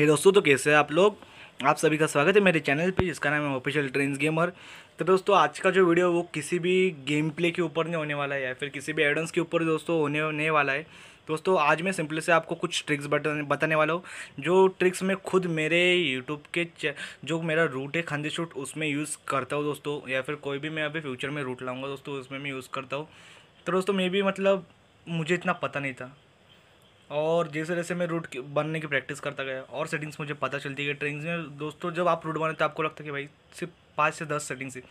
हे दोस्तों तो कैसे आप लोग आप सभी का स्वागत है मेरे चैनल पे जिसका नाम है ऑफिशियल ट्रेंस गेमर तो दोस्तों आज का जो वीडियो वो किसी भी गेम प्ले के ऊपर नहीं होने वाला है या फिर किसी भी एडन्स के ऊपर दोस्तों होने होने वाला है दोस्तों आज मैं सिंपली से आपको कुछ ट्रिक्स बताने वाला हूँ जो ट्रिक्स मैं खुद मेरे यूट्यूब के जो मेरा रूट है खंदे शूट उसमें यूज़ करता हूँ दोस्तों या फिर कोई भी मैं अभी फ्यूचर में रूट लाऊँगा दोस्तों उसमें मैं यूज़ करता हूँ तो दोस्तों मे भी मतलब मुझे इतना पता नहीं था और जैसे जैसे मैं रूट बनने की प्रैक्टिस करता गया और सेटिंग्स मुझे पता चलती है ट्रेन में दोस्तों जब आप रूट बने तो आपको लगता है कि भाई सिर्फ पाँच से दस सेटिंग्स है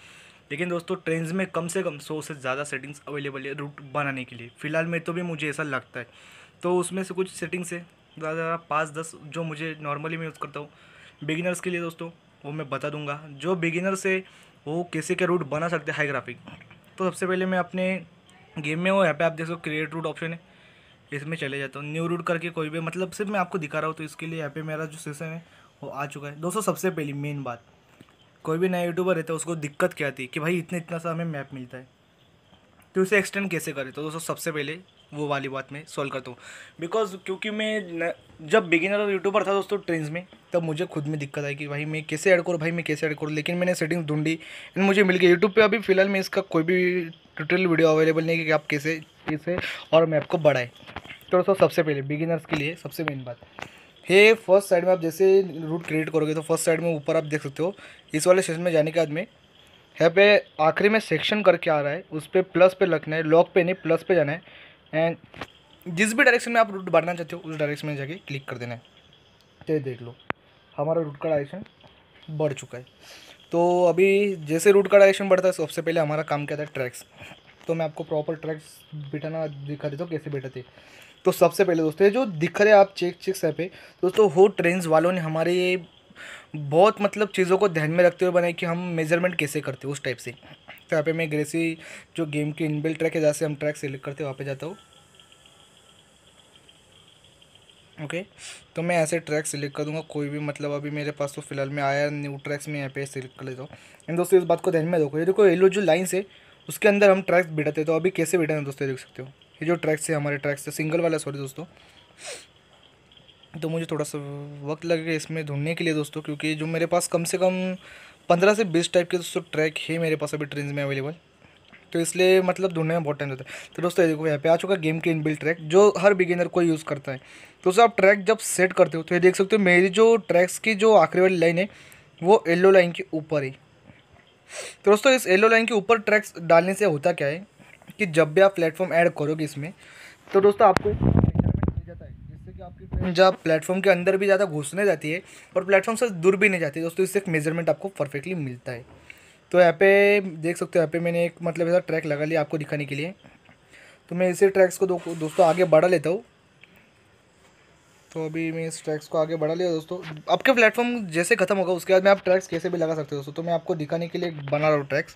लेकिन दोस्तों ट्रेन में कम से कम सौ से ज़्यादा सेटिंग्स अवेलेबल है रूट बनाने के लिए फ़िलहाल में तो भी मुझे ऐसा लगता है तो उसमें से कुछ सेटिंग्स है ज़्यादा ज़्यादा पाँच दस जो मुझे नॉर्मली मैं यूज़ करता हूँ बिगिनर्स के लिए दोस्तों वो मैं बता दूंगा जो बिगिनर्स है वो कैसे के रूट बना सकते हैं हाई ग्राफिक तो सबसे पहले मैं अपने गेम में हूँ यहाँ पे आप देख सकते हो क्रिएट रूट ऑप्शन है इसमें चले जाता हूँ न्यू रूट करके कोई भी मतलब सिर्फ मैं आपको दिखा रहा हूँ तो इसके लिए यहाँ पे मेरा जो सेशन है वो आ चुका है दोस्तों सबसे पहली मेन बात कोई भी नया यूट्यूबर रहता है उसको दिक्कत क्या आती है कि भाई इतने इतना सा हमें मैप मिलता है तो उसे एक्सटेंड कैसे करें तो दोस्तों सबसे पहले वो वाली बात मैं सॉल्व करता हूँ बिकॉज क्योंकि मैं जब बिगिनर और यूट्यूबर था दोस्तों ट्रेंस में तब मुझे खुद में दिक्कत आई कि भाई मैं कैसे ऐड करूँ भाई मैं कैसे ऐड करूँ लेकिन मैंने सेटिंग्स ढूंढी एंड मुझे मिल गई यूट्यूब पे अभी फ़िलहाल मैं इसका कोई भी ट्यूटोरियल वीडियो अवेलेबल नहीं है कि आप कैसे कैसे और मैप को बढ़ाएं तो दोस्तों सबसे पहले बिगिनर्स के लिए सबसे मेन बात ये फर्स्ट साइड में आप जैसे रूट क्रिएट करोगे तो फर्स्ट साइड में ऊपर आप देख सकते हो इस वाले सेशन में जाने के बाद में यहाँ पे आखिरी में सेक्शन करके आ रहा है उस पर प्लस पे रखना है लॉक पे नहीं प्लस पे जाना है एंड जिस भी डायरेक्शन में आप रूट बढ़ना चाहते हो उस डायरेक्शन में जाके क्लिक कर देना है तो देख लो हमारा रूट का डायरेक्शन बढ़ चुका है तो अभी जैसे रूट का डायरेक्शन बढ़ता है सबसे पहले हमारा काम क्या था ट्रैक्स तो मैं आपको प्रॉपर ट्रैक्स बिठाना दिखा देता हूँ कैसे थे तो सबसे पहले दोस्तों ये जो दिख रहे आप चेक चेक सह पे दोस्तों हो ट्रेन वालों ने हमारे बहुत मतलब चीज़ों को ध्यान में रखते हुए बनाए कि हम मेजरमेंट कैसे करते हैं उस टाइप से तो यहाँ पे मैं ग्रेसी जो गेम की इनबिल्ड ट्रैक है जहाँ से हम ट्रैक सेलेक्ट करते हैं वहाँ पे जाता हूँ ओके तो मैं ऐसे ट्रैक सेलेक्ट कर दूँगा कोई भी मतलब अभी मेरे पास तो फिलहाल में आया न्यू ट्रैक्स में यहाँ पे सिलेक्ट कर लेता हूँ एंड दोस्तों इस बात को ध्यान में रखो ये देखो येलो जो लाइन है उसके अंदर हम ट्रैक्स बिठाते तो अभी कैसे बिठाना दोस्तों देख सकते हो ये जो ट्रैक्स है हमारे ट्रैक्स है सिंगल वाला सॉरी दोस्तों तो मुझे थोड़ा सा वक्त लगेगा इसमें ढूंढने के लिए दोस्तों क्योंकि जो मेरे पास कम से कम पंद्रह से बीस टाइप के दोस्तों ट्रैक है मेरे पास अभी ट्रेन में अवेलेबल तो इसलिए मतलब ढूंढने में बहुत टाइम लगता है तो दोस्तों देखो यहाँ पे आ चुका गेम के बिल्ड ट्रैक जो हर बिगिनर को यूज़ करता है तो दोस्तों आप ट्रैक जब सेट करते हो तो ये देख सकते हो मेरी जो ट्रैक्स की जो आखिरी वाली लाइन है वो येलो लाइन के ऊपर ही तो दोस्तों इस येलो लाइन के ऊपर ट्रैक्स डालने से होता क्या है कि जब भी आप प्लेटफॉर्म ऐड करोगे इसमें तो दोस्तों आपको आपकी जब प्लेटफॉर्म के अंदर भी ज़्यादा घुसने जाती है और प्लेटफॉर्म से दूर भी नहीं जाती दोस्तों इससे एक मेजरमेंट आपको परफेक्टली मिलता है तो यहाँ पे देख सकते हो यहाँ पे मैंने एक मतलब ऐसा ट्रैक लगा लिया आपको दिखाने के लिए तो मैं इसी ट्रैक्स को दो, दोस्तों आगे बढ़ा लेता हूँ तो अभी मैं इस ट्रैक्स को आगे बढ़ा लिया दोस्तों आपके प्लेटफॉर्म जैसे ख़त्म होगा उसके बाद में आप ट्रैक्स कैसे भी लगा सकते हो दोस्तों तो मैं आपको दिखाने के लिए बना रहा हूँ ट्रैक्स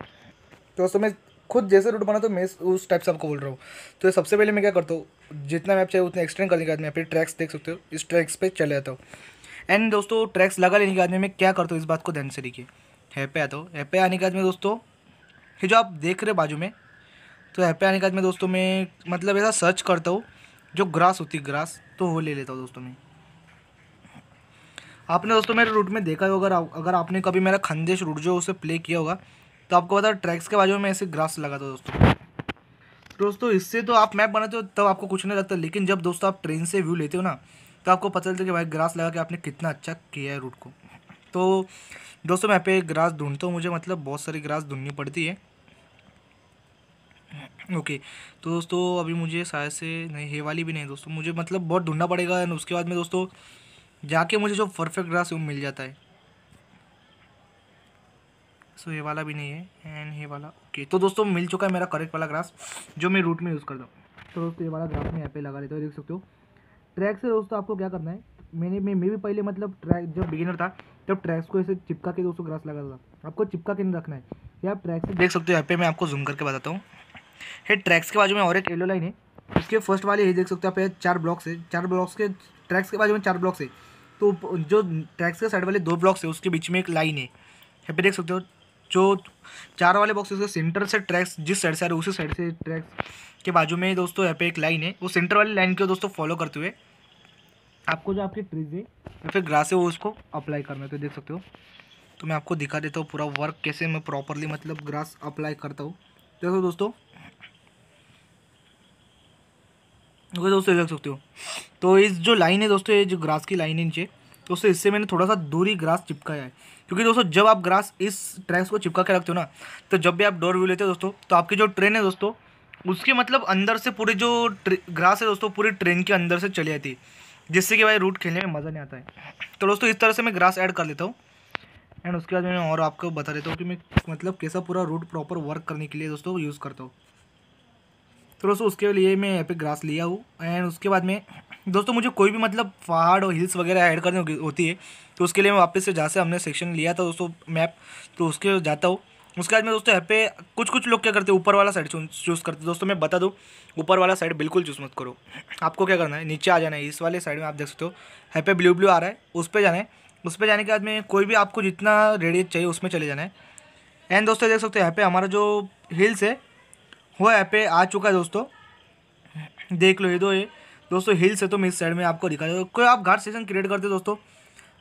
तो दोस्तों मैं खुद जैसे रूट बना तो मैं उस टाइप से आपको बोल रहा हूँ तो सबसे पहले मैं क्या करता हूँ जितना मैप चाहिए उतना एक्सटेंड करने के बाद मैं फिर ट्रैक्स देख सकते हो इस ट्रैक्स पर चले जाता हूँ एंड दोस्तों ट्रैक्स लगा लेने के बाद में मैं क्या करता हूँ इस बात को ध्यान से देखिए ऐप पे आता हूँ ऐप पे आने के बाद में दोस्तों ये जो आप देख रहे हो बाजू में तो ऐप पे आने के बाद में दोस्तों मैं मतलब ऐसा सर्च करता हूँ जो ग्रास होती ग्रास तो वो ले लेता हूँ दोस्तों मैं आपने दोस्तों मेरे रूट में देखा होगा अगर आपने कभी मेरा खंदेश रूट जो उसे प्ले किया होगा तो आपको पता है ट्रैक्स के बाजू में मैं ऐसे ग्रास लगाता हूँ दोस्तों दोस्तों इससे तो आप मैप बनाते हो तब आपको कुछ नहीं लगता लेकिन जब दोस्तों आप ट्रेन से व्यू लेते हो ना तो आपको पता चलता है कि भाई ग्रास लगा के आपने कितना अच्छा किया है रूट को तो दोस्तों मैं यहाँ पे ग्रास ढूंढता हूँ मुझे मतलब बहुत सारी ग्रास ढूंढनी पड़ती है ओके तो दोस्तों अभी मुझे शायद से नहीं हे वाली भी नहीं दोस्तों मुझे मतलब बहुत ढूंढना पड़ेगा एंड उसके बाद में दोस्तों जाके मुझे जो परफेक्ट ग्रास वो मिल जाता है सो ये वाला भी नहीं है एंड ये वाला ओके तो दोस्तों मिल चुका है मेरा करेक्ट वाला ग्रास जो मैं रूट में यूज़ करता हूँ तो दोस्तों ये वाला ग्रास मैं यहाँ पे लगा लेता हूँ देख सकते हो ट्रैक से दोस्तों आपको क्या करना है मैंने मैं मैं भी पहले मतलब ट्रैक जब बिगिनर था जब ट्रैक्स को ऐसे चिपका के दोस्तों ग्रास लगा था आपको चिपका के नहीं रखना है या आप ट्रैक्स देख सकते हो यहाँ पे मैं आपको जूम करके बताता हूँ हे ट्रैक्स के बाजू में और एक येलो लाइन है उसके फर्स्ट वाले ये देख सकते हो आप चार ब्लॉक्स है चार ब्लॉक्स के ट्रैक्स के बाजू में चार ब्लॉक्स है तो जो ट्रैक्स के साइड वाले दो ब्लॉक्स है उसके बीच में एक लाइन है यहाँ पे देख सकते हो जो चार वाले बॉक्स है सेंटर से ट्रैक्स जिस साइड से आ रहे उसी साइड से ट्रैक्स के बाजू में दोस्तों यहाँ पे एक लाइन है वो सेंटर वाली लाइन को दोस्तों फॉलो करते हुए आपको जो आपकी ट्रीज है या फिर ग्रास है वो उसको अप्लाई करना है तो देख सकते हो तो मैं आपको दिखा देता हूँ पूरा वर्क कैसे मैं प्रॉपरली मतलब ग्रास अप्लाई करता हूँ देखो दोस्तों ओके दोस्तों देख सकते हो तो इस जो लाइन है दोस्तों ये जो ग्रास की लाइन है नीचे दोस्तों इससे मैंने थोड़ा सा दूरी ग्रास चिपकाया है क्योंकि दोस्तों जब आप ग्रास इस ट्रैक्स को चिपका के रखते हो ना तो जब भी आप डोर व्यू लेते हो दोस्तों तो आपकी जो ट्रेन है दोस्तों उसके मतलब अंदर से पूरी जो ग्रास है दोस्तों पूरी ट्रेन के अंदर से चली जाती है जिससे कि भाई रूट खेलने में मज़ा नहीं आता है तो दोस्तों इस तरह से मैं ग्रास ऐड कर लेता हूँ एंड उसके बाद मैं और आपको बता देता हूँ कि मैं मतलब कैसा पूरा रूट प्रॉपर वर्क करने के लिए दोस्तों यूज़ करता हूँ तो दोस्तों उसके लिए मैं यहाँ पे ग्रास लिया हूँ एंड उसके बाद में दोस्तों मुझे कोई भी मतलब पहाड़ और हिल्स वगैरह ऐड करनी होती है तो उसके लिए मैं वापस से जहाँ से हमने सेक्शन लिया था दोस्तों मैप तो उसके जाता हूँ उसके बाद में दोस्तों यहाँ पे कुछ कुछ लोग क्या करते हैं ऊपर वाला साइड चूज़ करते हैं दोस्तों मैं बता दूँ ऊपर वाला साइड बिल्कुल चूज़ मत करो आपको क्या करना है नीचे आ जाना है इस वाले साइड में आप देख सकते हो यहाँ पे ब्लू ब्लू आ रहा है उस पर जाना है उस पर जाने के बाद में कोई भी आपको जितना रेडियस चाहिए उसमें चले जाना है एंड दोस्तों देख सकते हो यहाँ पे हमारा जो हिल्स है वो यहाँ पे आ चुका है दोस्तों देख लो ये दो ये दोस्तों हिल्स है तो मैं इस साइड में आपको दिखा दो कोई आप घाट सेशन क्रिएट करते दोस्तों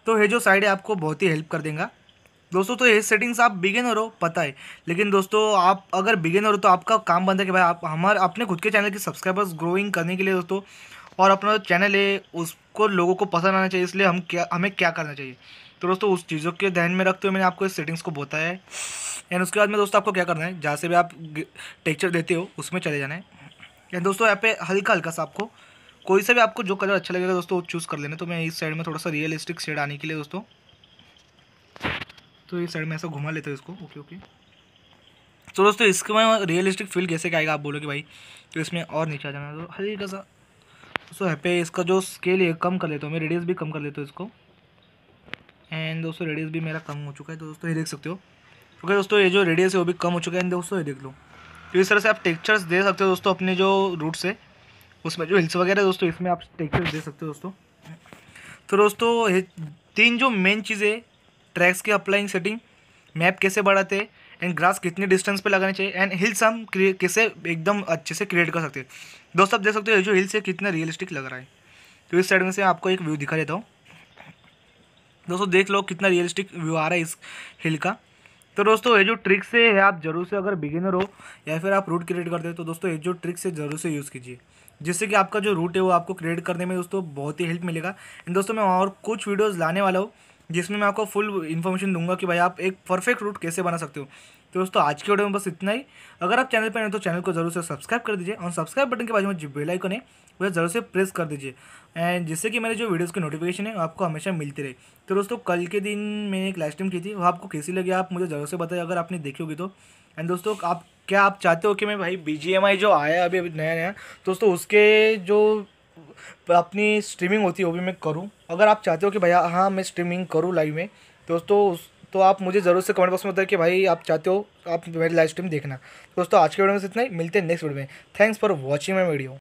तो ये जो साइड है आपको बहुत ही हेल्प कर देगा दोस्तों तो ये सेटिंग्स आप बिगेनर हो पता है लेकिन दोस्तों आप अगर बिगेनर हो तो आपका काम बनता है कि भाई आप हमारे अपने खुद के चैनल के सब्सक्राइबर्स ग्रोइंग करने के लिए दोस्तों और अपना जो चैनल है उसको लोगों को पसंद आना चाहिए इसलिए हम क्या हमें क्या करना चाहिए तो दोस्तों उस चीज़ों के ध्यान में रखते हुए मैंने आपको इस सेटिंग्स को बोता है एंड उसके बाद में दोस्तों आपको क्या करना है जहाँ से भी आप टेक्चर देते हो उसमें चले जाना है एंड दोस्तों यहाँ पे हल्का हल्का सा आपको कोई सा भी आपको जो कलर अच्छा लगेगा दोस्तों वो चूज़ कर लेना तो मैं इस साइड में थोड़ा सा रियलिस्टिक शेड आने के लिए दोस्तों तो ये साइड में ऐसा घुमा लेते हैं इसको ओके ओके तो दोस्तों में रियलिस्टिक फील कैसे आएगा आप बोलोगे भाई तो इसमें और नीचे आ जाना तो हल्का सा दोस्तों यहाँ पे इसका जो स्केल है कम कर लेता हूँ मैं रेडियस भी कम कर लेता हूँ इसको एंड दोस्तों रेडियस भी मेरा कम हो चुका है तो दोस्तों ये देख सकते हो ओके दोस्तों ये जो रेडियस है वो भी कम हो चुका है एंड दोस्तों ये देख लो तो इस तरह से आप टेक्चर्स दे सकते हो दोस्तों अपने जो रूट से उसमें जो हिल्स वगैरह दोस्तों इसमें आप टेक्चर्स दे सकते हो दोस्तों तो दोस्तों ये तीन जो मेन चीज़ें ट्रैक्स की अप्लाइंग सेटिंग मैप कैसे बढ़ाते हैं एंड ग्रास कितने डिस्टेंस पे लगाने चाहिए एंड हिल्स हम कैसे एकदम अच्छे से क्रिएट कर सकते हैं दोस्तों आप देख सकते हो जो हिल्स है कितना रियलिस्टिक लग रहा है तो इस साइड में से आपको एक व्यू दिखा देता हूँ दोस्तों देख लो कितना रियलिस्टिक व्यू आ रहा है इस हिल का तो दोस्तों ये जो ट्रिक्स है आप जरूर से अगर बिगिनर हो या फिर आप रूट क्रिएट करते हो तो दोस्तों ये जो ट्रिक्स है जरूर से यूज़ कीजिए जिससे कि आपका जो रूट है वो आपको क्रिएट करने में दोस्तों बहुत ही हेल्प मिलेगा एंड दोस्तों मैं और कुछ वीडियोज़ लाने वाला हूँ जिसमें मैं आपको फुल इन्फॉर्मेशन दूंगा कि भाई आप एक परफेक्ट रूट कैसे बना सकते हो तो दोस्तों आज की वीडियो में बस इतना ही अगर आप चैनल पर हैं तो चैनल को जरूर से सब्सक्राइब कर दीजिए और सब्सक्राइब बटन के बाद में जो बेल है वह ज़रूर से प्रेस कर दीजिए एंड जिससे कि मेरे जो वीडियोज़ की नोटिफिकेशन है आपको हमेशा मिलती रहे तो दोस्तों कल के दिन मैंने एक लाइव स्ट्रीम की थी वह आपको कैसी लगी आप मुझे ज़रूर से बताइए अगर आपने देखी होगी तो एंड दोस्तों आप क्या आप चाहते हो कि मैं भाई बी जो आया अभी अभी नया नया दोस्तों उसके जो अपनी स्ट्रीमिंग होती है वो भी मैं करूँ अगर आप चाहते हो कि भैया हाँ मैं स्ट्रीमिंग करूँ लाइव में दोस्तों तो, तो आप मुझे ज़रूर से कमेंट बॉक्स में बताएं कि भाई आप चाहते हो आप मेरी लाइव स्ट्रीम देखना दोस्तों आज के वीडियो में इतना ही मिलते हैं नेक्स्ट वीडियो में thanks for watching my video